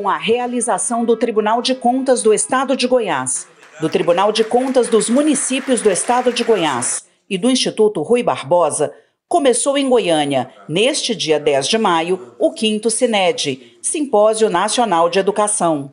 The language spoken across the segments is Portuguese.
com a realização do Tribunal de Contas do Estado de Goiás, do Tribunal de Contas dos Municípios do Estado de Goiás e do Instituto Rui Barbosa, começou em Goiânia, neste dia 10 de maio, o 5 Cined, Simpósio Nacional de Educação.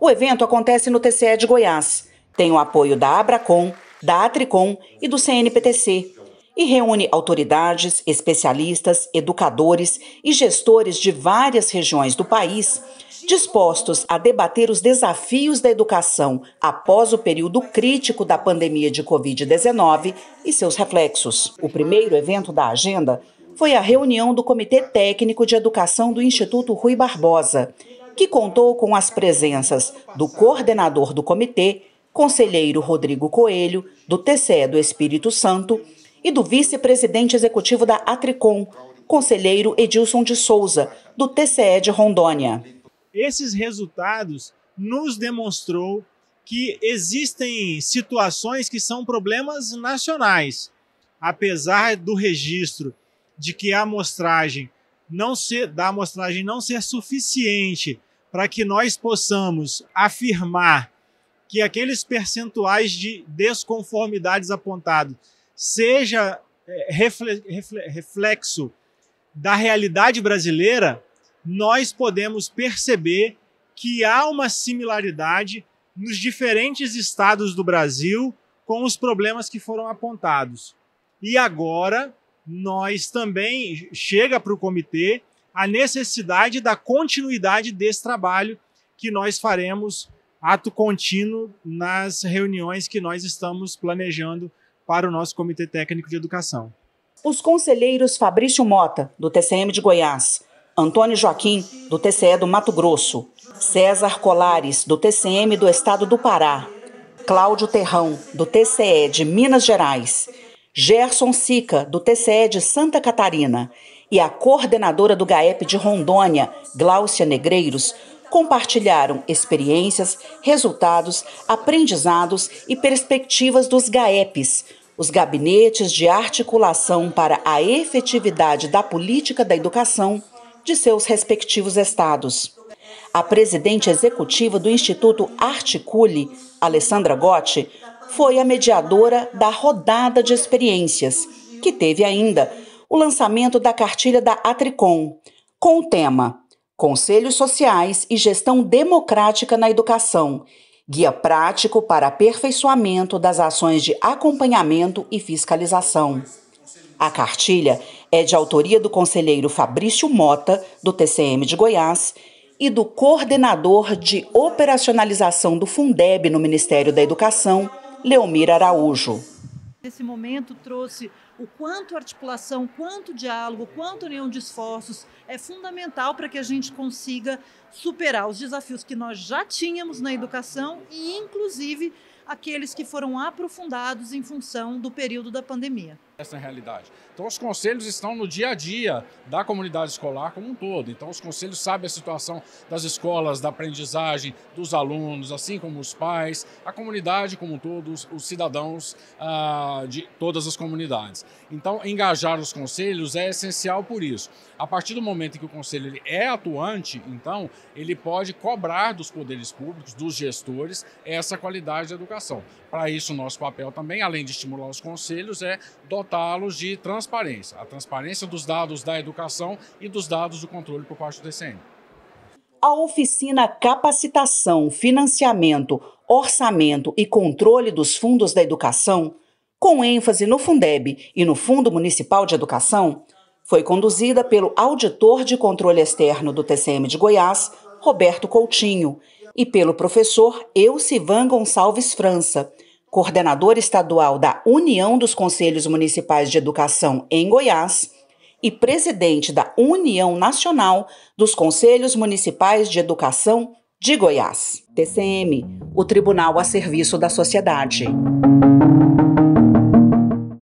O evento acontece no TCE de Goiás, tem o apoio da Abracom, da Atricom e do CNPTC, e reúne autoridades, especialistas, educadores e gestores de várias regiões do país dispostos a debater os desafios da educação após o período crítico da pandemia de Covid-19 e seus reflexos. O primeiro evento da agenda foi a reunião do Comitê Técnico de Educação do Instituto Rui Barbosa, que contou com as presenças do coordenador do comitê, conselheiro Rodrigo Coelho, do TCE do Espírito Santo, e do vice-presidente executivo da Atricom, conselheiro Edilson de Souza, do TCE de Rondônia esses resultados nos demonstrou que existem situações que são problemas nacionais. Apesar do registro de que a amostragem não ser, da amostragem não ser suficiente para que nós possamos afirmar que aqueles percentuais de desconformidades apontados seja é, reflexo da realidade brasileira, nós podemos perceber que há uma similaridade nos diferentes estados do Brasil com os problemas que foram apontados. E agora nós também chega para o comitê a necessidade da continuidade desse trabalho que nós faremos ato contínuo nas reuniões que nós estamos planejando para o nosso Comitê Técnico de Educação. Os conselheiros Fabrício Mota, do TCM de Goiás, Antônio Joaquim, do TCE do Mato Grosso, César Colares, do TCM do Estado do Pará, Cláudio Terrão, do TCE de Minas Gerais, Gerson Sica, do TCE de Santa Catarina, e a coordenadora do GAEP de Rondônia, Gláucia Negreiros, compartilharam experiências, resultados, aprendizados e perspectivas dos GAEPs, os gabinetes de articulação para a efetividade da política da educação de seus respectivos estados. A presidente executiva do Instituto Articule, Alessandra Gotti, foi a mediadora da rodada de experiências, que teve ainda o lançamento da cartilha da Atricom, com o tema Conselhos Sociais e Gestão Democrática na Educação, guia prático para aperfeiçoamento das ações de acompanhamento e fiscalização. A cartilha é de autoria do conselheiro Fabrício Mota, do TCM de Goiás, e do coordenador de operacionalização do Fundeb no Ministério da Educação, Leomir Araújo. momento trouxe o quanto articulação, quanto diálogo, quanto união de esforços é fundamental para que a gente consiga superar os desafios que nós já tínhamos na educação e, inclusive, aqueles que foram aprofundados em função do período da pandemia. Essa é a realidade. Então, os conselhos estão no dia a dia da comunidade escolar como um todo. Então, os conselhos sabem a situação das escolas, da aprendizagem, dos alunos, assim como os pais, a comunidade como um todo, os, cidadãos ah, de todas as comunidades. Então, engajar os conselhos é essencial por isso. A partir do momento em que o conselho ele é atuante, então, ele pode cobrar dos poderes públicos, dos gestores, essa qualidade da educação. Para isso, nosso papel também, além de estimular os conselhos, é dotá-los de transparência. A transparência dos dados da educação e dos dados do controle por parte do DCM. A oficina Capacitação, Financiamento, Orçamento e Controle dos Fundos da Educação com ênfase no Fundeb e no Fundo Municipal de Educação, foi conduzida pelo auditor de controle externo do TCM de Goiás, Roberto Coutinho, e pelo professor Elcivan Gonçalves França, coordenador estadual da União dos Conselhos Municipais de Educação em Goiás e presidente da União Nacional dos Conselhos Municipais de Educação de Goiás, TCM, o tribunal a serviço da sociedade.